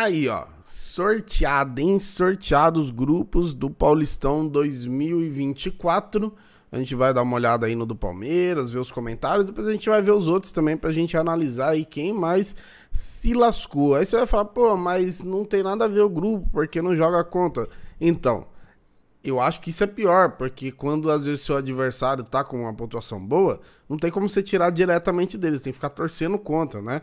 Aí, ó, sorteado, hein? Sorteado os grupos do Paulistão 2024. A gente vai dar uma olhada aí no do Palmeiras, ver os comentários, depois a gente vai ver os outros também pra gente analisar aí quem mais se lascou. Aí você vai falar, pô, mas não tem nada a ver o grupo, porque não joga contra. Então, eu acho que isso é pior, porque quando às vezes seu adversário tá com uma pontuação boa, não tem como você tirar diretamente deles, tem que ficar torcendo contra, né?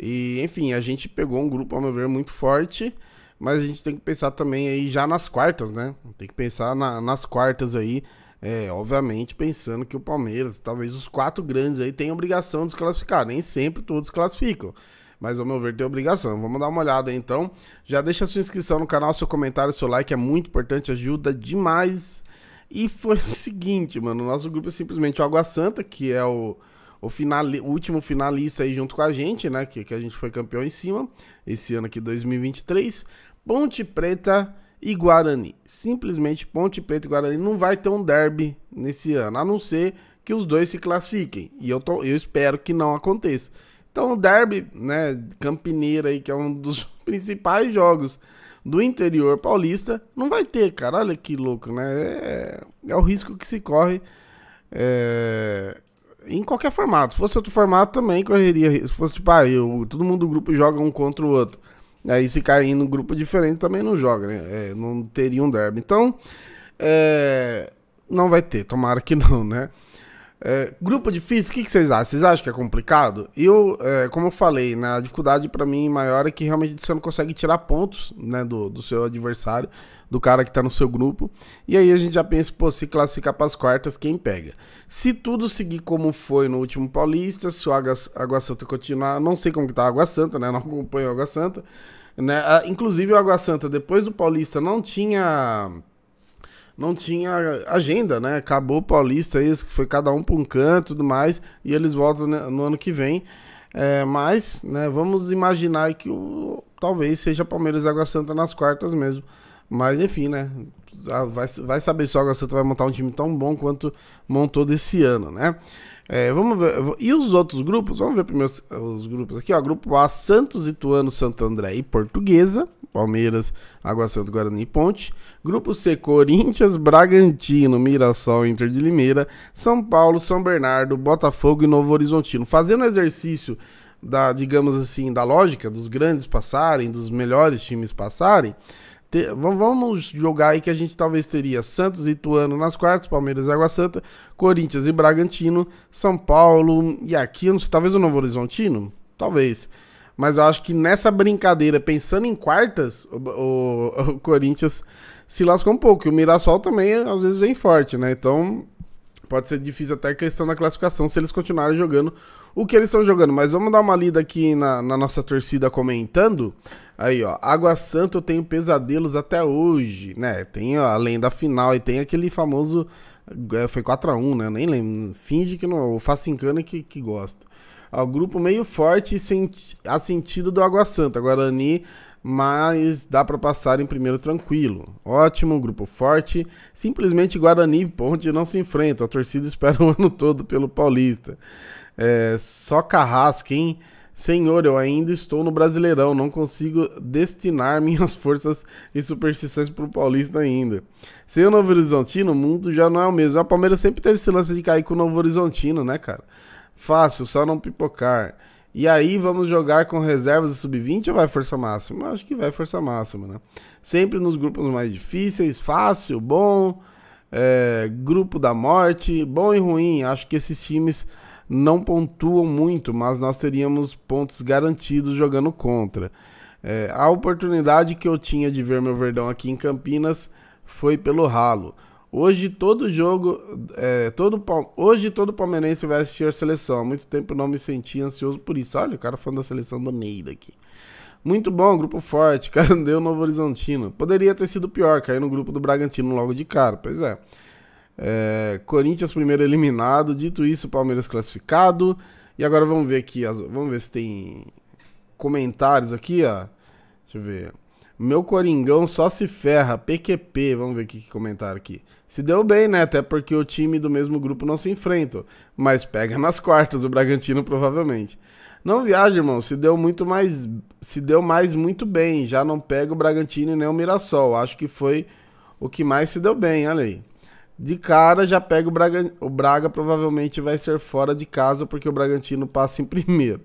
E, enfim, a gente pegou um grupo, ao meu ver, muito forte. Mas a gente tem que pensar também aí já nas quartas, né? Tem que pensar na, nas quartas aí. É, obviamente, pensando que o Palmeiras, talvez os quatro grandes aí, tem obrigação de se classificar. Nem sempre todos classificam mas ao meu ver tem obrigação. Vamos dar uma olhada aí, então. Já deixa sua inscrição no canal, seu comentário, seu like é muito importante, ajuda demais. E foi o seguinte, mano, o nosso grupo é simplesmente o Água Santa, que é o o, final o último finalista aí junto com a gente, né? Que, que a gente foi campeão em cima, esse ano aqui, 2023. Ponte Preta e Guarani. Simplesmente Ponte Preta e Guarani não vai ter um derby nesse ano, a não ser que os dois se classifiquem. E eu, tô, eu espero que não aconteça. Então o derby, né, Campineira aí, que é um dos principais jogos do interior paulista, não vai ter, cara. Olha que louco, né? É, é o risco que se corre. É, em qualquer formato. Se fosse outro formato, também correria. Se fosse, tipo, ah, eu, todo mundo do grupo joga um contra o outro. Aí se cair em um grupo diferente, também não joga, né? É, não teria um derby. Então, é, não vai ter. Tomara que não, né? É, grupo difícil, o que, que, vocês acham? Vocês acham que é complicado? Eu, é, como eu falei, né, a dificuldade para mim maior é que realmente você não consegue tirar pontos né, do, do seu adversário, do cara que tá no seu grupo. E aí a gente já pensa, pô, se classificar para as quartas, quem pega? Se tudo seguir como foi no último Paulista, se o Água, Santa continuar, não sei como que tá a Água Santa, né? Não acompanho a Água Santa. Né? Inclusive o Água Santa, depois do Paulista, não tinha não tinha agenda, né? Acabou o Paulista, é isso, que foi cada um para um canto e tudo mais, e eles voltam né, no ano que vem. É, mas, né, vamos imaginar que o, talvez seja Palmeiras e Água Santa nas quartas mesmo. Mas, enfim, né? Vai, vai saber se o Água Santa vai montar um time tão bom quanto montou desse ano, né? É, vamos ver. E os outros grupos? Vamos ver primeiro os grupos aqui, ó. Grupo A, Santos, Ituano, Santo André e Portuguesa. Palmeiras, Água Santa, Guarani e Ponte. Grupo C, Corinthians, Bragantino, Mirassol, Inter de Limeira, São Paulo, São Bernardo, Botafogo e Novo Horizontino. Fazendo exercício da, digamos assim, da lógica dos grandes passarem, dos melhores times passarem, te, vamos jogar aí que a gente talvez teria Santos e Ituano nas quartas, Palmeiras e Água Santa, Corinthians e Bragantino, São Paulo e aqui, não sei, talvez o Novo Horizontino? Talvez. Mas eu acho que nessa brincadeira, pensando em quartas, o, o, o Corinthians se lascou um pouco. E o Mirassol também, às vezes, vem forte, né? Então, pode ser difícil até a questão da classificação se eles continuarem jogando o que eles estão jogando. Mas vamos dar uma lida aqui na, na nossa torcida comentando. Aí, ó, Água Santa eu tenho pesadelos até hoje, né? Tem ó, além da final e tem aquele famoso. É, foi 4x1, né? Nem lembro. Finge que não. O Facincana que, que gosta ao grupo meio forte a sentido do Água Santa, Guarani, mas dá para passar em primeiro tranquilo. Ótimo, grupo forte, simplesmente Guarani e Ponte não se enfrentam, a torcida espera o ano todo pelo Paulista. É, só carrasco, hein? Senhor, eu ainda estou no Brasileirão, não consigo destinar minhas forças e superstições para o Paulista ainda. Sem o Novo Horizontino, o mundo já não é o mesmo. A Palmeiras sempre teve esse lance de cair com o Novo Horizontino, né, cara? Fácil, só não pipocar. E aí vamos jogar com reservas do sub-20 ou vai força máxima? Eu acho que vai força máxima, né? Sempre nos grupos mais difíceis, fácil, bom, é, grupo da morte, bom e ruim. Acho que esses times não pontuam muito, mas nós teríamos pontos garantidos jogando contra. É, a oportunidade que eu tinha de ver meu Verdão aqui em Campinas foi pelo ralo. Hoje todo jogo, é, todo, hoje todo palmeirense vai assistir a seleção. Há muito tempo não me senti ansioso por isso. Olha, o cara falando da seleção do Neida aqui. Muito bom, grupo forte, cara, deu Novo Horizontino. Poderia ter sido pior, cair no grupo do Bragantino logo de cara, pois é. é Corinthians primeiro eliminado, dito isso, Palmeiras classificado. E agora vamos ver aqui, vamos ver se tem comentários aqui, ó. Deixa eu ver. Meu Coringão só se ferra. PQP, vamos ver o que comentaram aqui. Se deu bem, né? Até porque o time do mesmo grupo não se enfrenta. Mas pega nas quartas, o Bragantino provavelmente. Não viaja, irmão. Se deu muito mais. Se deu mais muito bem. Já não pega o Bragantino e nem o Mirassol. Acho que foi o que mais se deu bem, olha aí. De cara já pega o Braga, o Braga provavelmente vai ser fora de casa porque o Bragantino passa em primeiro.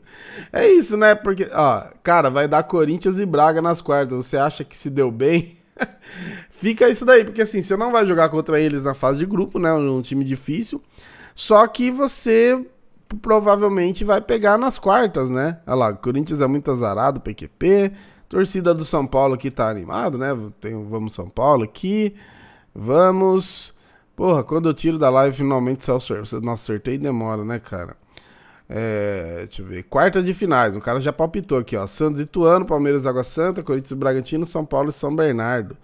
É isso, né? Porque, ó, cara, vai dar Corinthians e Braga nas quartas. Você acha que se deu bem? Fica isso daí, porque assim, você não vai jogar contra eles na fase de grupo, né? Um time difícil. Só que você provavelmente vai pegar nas quartas, né? Olha lá, Corinthians é muito azarado, PQP. Torcida do São Paulo aqui tá animado, né? Tem Vamos São Paulo aqui. Vamos Porra, quando eu tiro da live, finalmente self não acertei e demora, né, cara? É, deixa eu ver. Quarta de finais. O cara já palpitou aqui, ó. Santos Ituano, Palmeiras Água Santa, Corinthians e Bragantino, São Paulo e São Bernardo.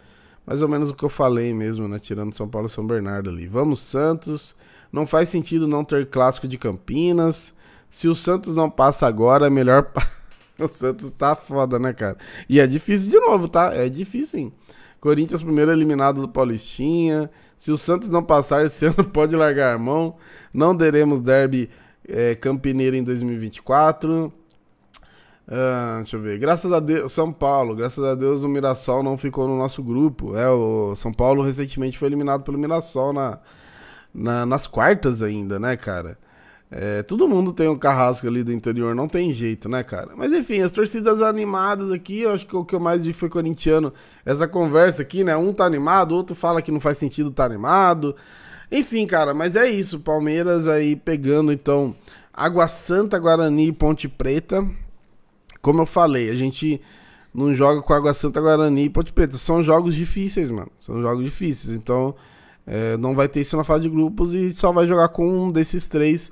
Mais ou menos o que eu falei mesmo, né? Tirando São Paulo e São Bernardo ali. Vamos, Santos. Não faz sentido não ter clássico de Campinas. Se o Santos não passa agora, é melhor. o Santos tá foda, né, cara? E é difícil de novo, tá? É difícil, hein? Corinthians primeiro eliminado do Paulistinha. Se o Santos não passar esse ano, pode largar a mão. Não teremos derby é, campineiro em 2024. Uh, ah, deixa eu ver. Graças a Deus, São Paulo, graças a Deus o Mirassol não ficou no nosso grupo. É, o São Paulo recentemente foi eliminado pelo Mirassol na, na nas quartas ainda, né, cara? É, todo mundo tem um carrasco ali do interior, não tem jeito, né, cara? Mas enfim, as torcidas animadas aqui, eu acho que o que eu mais vi foi corintiano. Essa conversa aqui, né? Um tá animado, outro fala que não faz sentido tá animado. Enfim, cara, mas é isso. Palmeiras aí pegando, então, Água Santa, Guarani e Ponte Preta. Como eu falei, a gente não joga com Água Santa, Guarani e Ponte Preta. São jogos difíceis, mano. São jogos difíceis. Então, é, não vai ter isso na fase de grupos e só vai jogar com um desses três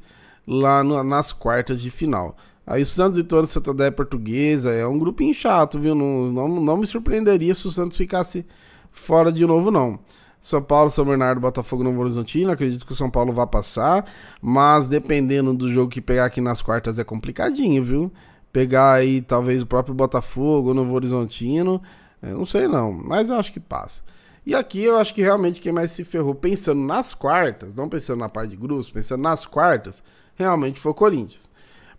lá no, nas quartas de final. Aí o Santos e toda a Santander é Portuguesa é um grupinho chato, viu? Não, não, não me surpreenderia se o Santos ficasse fora de novo, não. São Paulo, São Bernardo, Botafogo, Novo Horizontino. Acredito que o São Paulo vá passar, mas dependendo do jogo que pegar aqui nas quartas é complicadinho, viu? Pegar aí talvez o próprio Botafogo, Novo Horizontino, eu não sei não, mas eu acho que passa. E aqui eu acho que realmente quem mais se ferrou, pensando nas quartas, não pensando na parte de grupos, pensando nas quartas, realmente foi o Corinthians.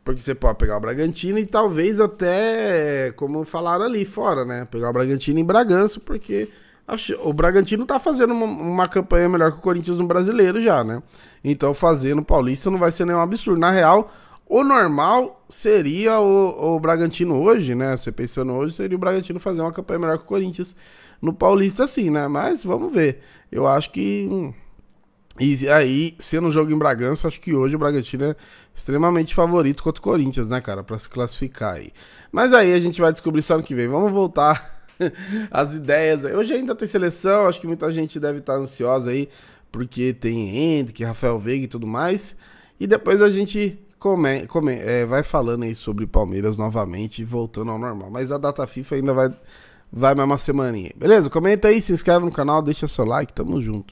Porque você pode pegar o Bragantino e talvez até, como falaram ali fora, né? Pegar o Bragantino em Bragança, porque o Bragantino tá fazendo uma, uma, campanha melhor que o Corinthians no brasileiro já, né? Então fazendo Paulista não vai ser nenhum absurdo. Na real, o normal seria o, o Bragantino hoje, né? Você pensando hoje, seria o Bragantino fazer uma campanha melhor que o Corinthians no Paulista sim, né? Mas vamos ver. Eu acho que. Hum, e aí, sendo um jogo em Bragança, acho que hoje o Bragantino é extremamente favorito contra o Corinthians, né, cara? Pra se classificar aí. Mas aí a gente vai descobrir só ano que vem. Vamos voltar as ideias. Hoje ainda tem seleção, acho que muita gente deve estar tá ansiosa aí, porque tem Hendrick, Rafael Veiga e tudo mais. E depois a gente come, come, é, vai falando aí sobre Palmeiras novamente, voltando ao normal. Mas a data FIFA ainda vai vai mais uma semaninha. Beleza? Comenta aí, se inscreve no canal, deixa seu like, tamo junto.